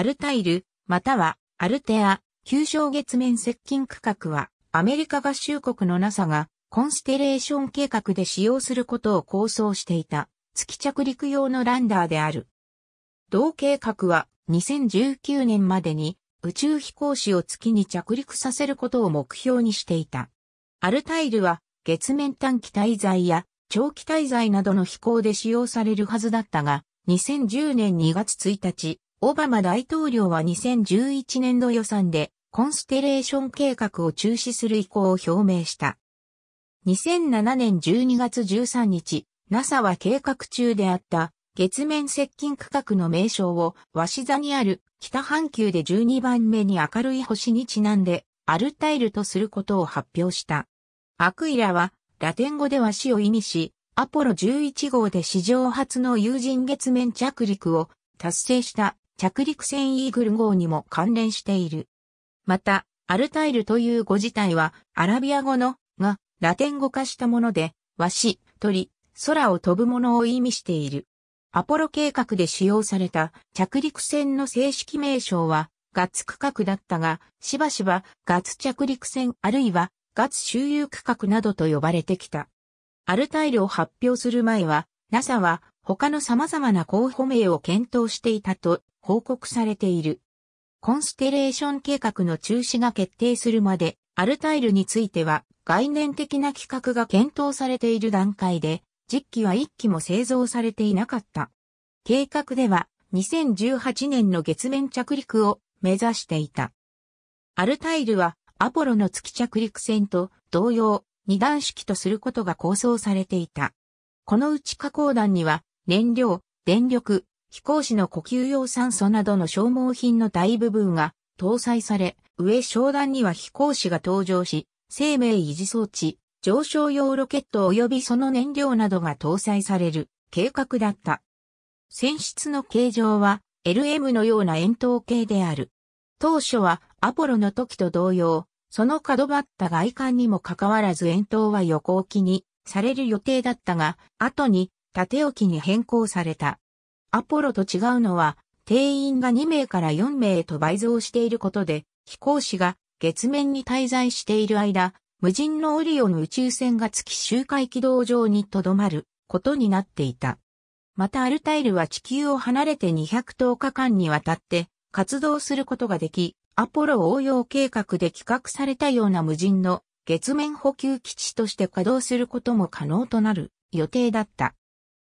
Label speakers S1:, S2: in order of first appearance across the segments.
S1: アルタイル、またはアルテア、旧正月面接近区画は、アメリカ合衆国の NASA が、コンステレーション計画で使用することを構想していた、月着陸用のランダーである。同計画は、2019年までに、宇宙飛行士を月に着陸させることを目標にしていた。アルタイルは、月面短期滞在や、長期滞在などの飛行で使用されるはずだったが、2010年2月1日、オバマ大統領は2011年度予算でコンステレーション計画を中止する意向を表明した。2007年12月13日、NASA は計画中であった月面接近区画の名称をシ座にある北半球で12番目に明るい星にちなんでアルタイルとすることを発表した。アクイラはラテン語でシを意味し、アポロ11号で史上初の有人月面着陸を達成した着陸船イーグル号にも関連している。また、アルタイルという語自体は、アラビア語の、が、ラテン語化したもので、紙鳥、空を飛ぶものを意味している。アポロ計画で使用された着陸船の正式名称は、ガッツ区画だったが、しばしばガッツ着陸船あるいはガッツ周遊区画などと呼ばれてきた。アルタイルを発表する前は、NASA は他の様々な候補名を検討していたと報告されている。コンステレーション計画の中止が決定するまで、アルタイルについては概念的な規格が検討されている段階で、10機は1機も製造されていなかった。計画では2018年の月面着陸を目指していた。アルタイルはアポロの月着陸船と同様二段式とすることが構想されていた。このうち加工団には燃料、電力、飛行士の呼吸用酸素などの消耗品の大部分が搭載され、上昇段には飛行士が登場し、生命維持装置、上昇用ロケット及びその燃料などが搭載される計画だった。船室の形状は LM のような円筒形である。当初はアポロの時と同様、その角張った外観にもかかわらず円筒は横置きにされる予定だったが、後に縦置きに変更された。アポロと違うのは、定員が2名から4名へと倍増していることで、飛行士が月面に滞在している間、無人のオリオン宇宙船が月周回軌道上に留まることになっていた。またアルタイルは地球を離れて210日間にわたって活動することができ、アポロ応用計画で企画されたような無人の月面補給基地として稼働することも可能となる予定だった。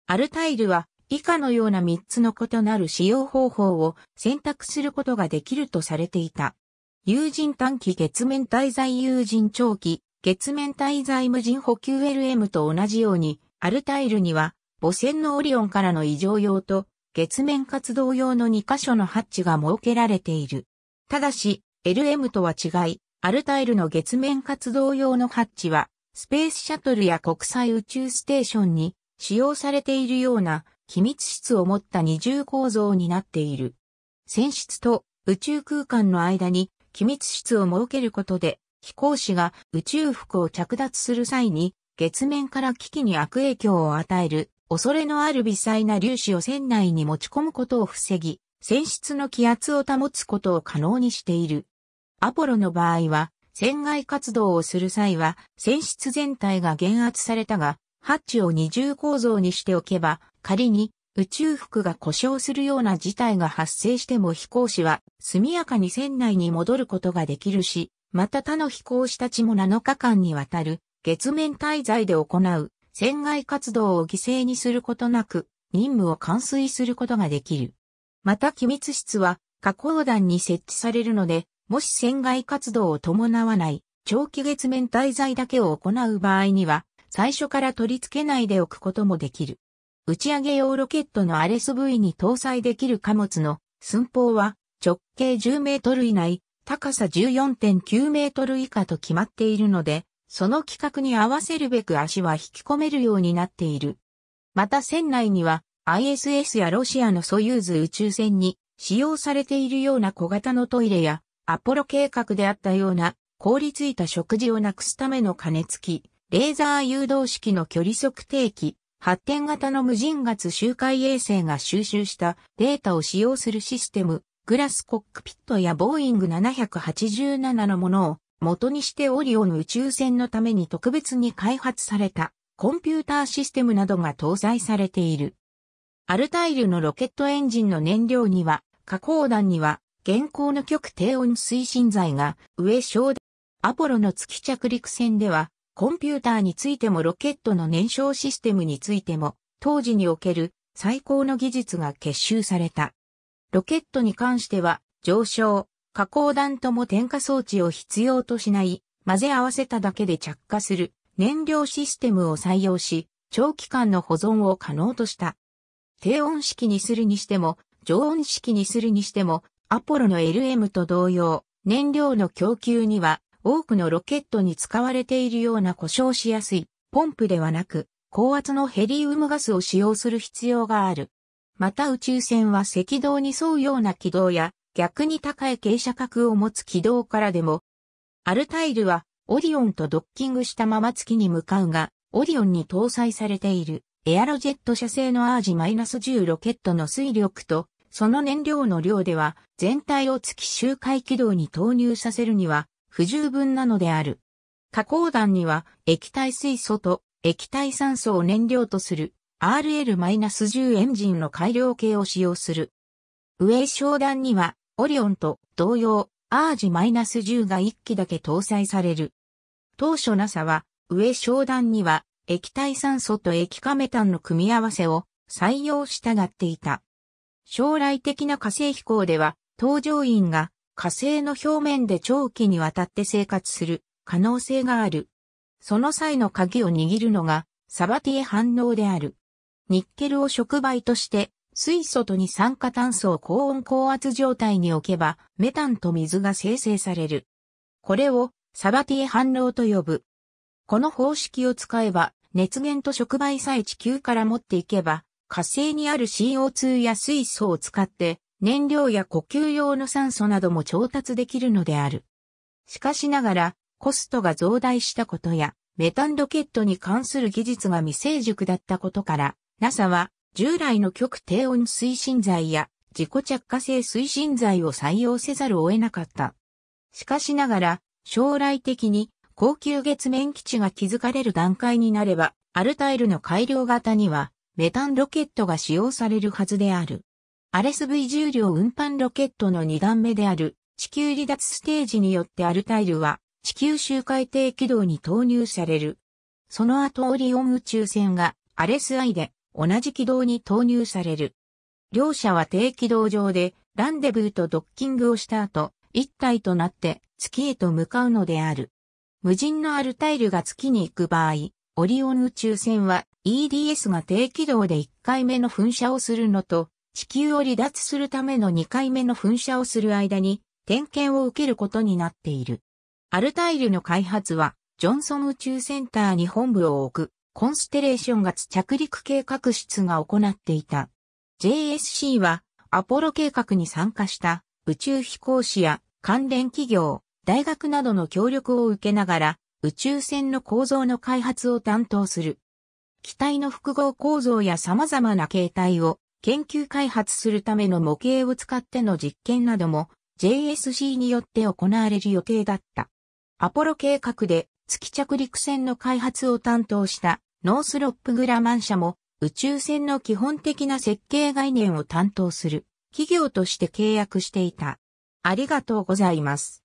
S1: アルタイルは以下のような3つの異なる使用方法を選択することができるとされていた。有人短期月面滞在有人長期月面滞在無人補給 LM と同じように、アルタイルには母船のオリオンからの異常用と月面活動用の2箇所のハッチが設けられている。ただし、LM とは違い、アルタイルの月面活動用のハッチは、スペースシャトルや国際宇宙ステーションに使用されているような秘密室を持った二重構造になっている。船室と宇宙空間の間に機密室を設けることで、飛行士が宇宙服を着脱する際に、月面から機器に悪影響を与える、恐れのある微細な粒子を船内に持ち込むことを防ぎ、船室の気圧を保つことを可能にしている。アポロの場合は、船外活動をする際は、船室全体が減圧されたが、ハッチを二重構造にしておけば、仮に宇宙服が故障するような事態が発生しても飛行士は速やかに船内に戻ることができるし、また他の飛行士たちも7日間にわたる月面滞在で行う船外活動を犠牲にすることなく任務を完遂することができる。また機密室は加工団に設置されるので、もし船外活動を伴わない長期月面滞在だけを行う場合には最初から取り付けないでおくこともできる。打ち上げ用ロケットのアレス v に搭載できる貨物の寸法は直径10メートル以内、高さ14.9メートル以下と決まっているので、その規格に合わせるべく足は引き込めるようになっている。また船内には ISS やロシアのソユーズ宇宙船に使用されているような小型のトイレやアポロ計画であったような凍りついた食事をなくすための加熱器、レーザー誘導式の距離測定器、発展型の無人月周回衛星が収集したデータを使用するシステム、グラスコックピットやボーイング787のものを元にしてオリオン宇宙船のために特別に開発されたコンピューターシステムなどが搭載されている。アルタイルのロケットエンジンの燃料には、加工弾には、現行の極低温推進剤が上昇で、アポロの月着陸船では、コンピューターについてもロケットの燃焼システムについても、当時における最高の技術が結集された。ロケットに関しては、上昇、加工弾とも点火装置を必要としない、混ぜ合わせただけで着火する燃料システムを採用し、長期間の保存を可能とした。低温式にするにしても、常温式にするにしても、アポロの LM と同様、燃料の供給には多くのロケットに使われているような故障しやすいポンプではなく、高圧のヘリウムガスを使用する必要がある。また宇宙船は赤道に沿うような軌道や、逆に高い傾斜角を持つ軌道からでも、アルタイルはオリオンとドッキングしたまま月に向かうが、オリオンに搭載されているエアロジェット社製のアージ -10 ロケットの水力とその燃料の量では全体を月周回軌道に投入させるには不十分なのである。加工弾には液体水素と液体酸素を燃料とする RL-10 エンジンの改良系を使用する。上昇弾にはオリオンと同様 RG-10 が1機だけ搭載される。当初 NASA は上昇弾には液体酸素と液化メタンの組み合わせを採用したがっていた。将来的な火星飛行では搭乗員が火星の表面で長期にわたって生活する可能性がある。その際の鍵を握るのがサバティエ反応である。ニッケルを触媒として水素と二酸化炭素を高温高圧状態に置けばメタンと水が生成される。これをサバティエ反応と呼ぶ。この方式を使えば熱源と触媒さえ地球から持っていけば火星にある CO2 や水素を使って燃料や呼吸用の酸素なども調達できるのである。しかしながら、コストが増大したことや、メタンロケットに関する技術が未成熟だったことから、NASA は従来の極低温推進剤や自己着火性推進剤を採用せざるを得なかった。しかしながら、将来的に高級月面基地が築かれる段階になれば、アルタイルの改良型にはメタンロケットが使用されるはずである。アレス V 重量運搬ロケットの2段目である地球離脱ステージによってアルタイルは地球周回低軌道に投入される。その後オリオン宇宙船がアレス I で同じ軌道に投入される。両者は低軌道上でランデブーとドッキングをした後、一体となって月へと向かうのである。無人のアルタイルが月に行く場合、オリオン宇宙船は EDS が低軌道で1回目の噴射をするのと地球を離脱するための2回目の噴射をする間に点検を受けることになっている。アルタイルの開発は、ジョンソン宇宙センターに本部を置く、コンステレーション月着陸計画室が行っていた。JSC は、アポロ計画に参加した宇宙飛行士や関連企業、大学などの協力を受けながら、宇宙船の構造の開発を担当する。機体の複合構造や様々な形態を研究開発するための模型を使っての実験なども JSC によって行われる予定だった。アポロ計画で月着陸船の開発を担当したノースロップグラマン社も宇宙船の基本的な設計概念を担当する企業として契約していた。ありがとうございます。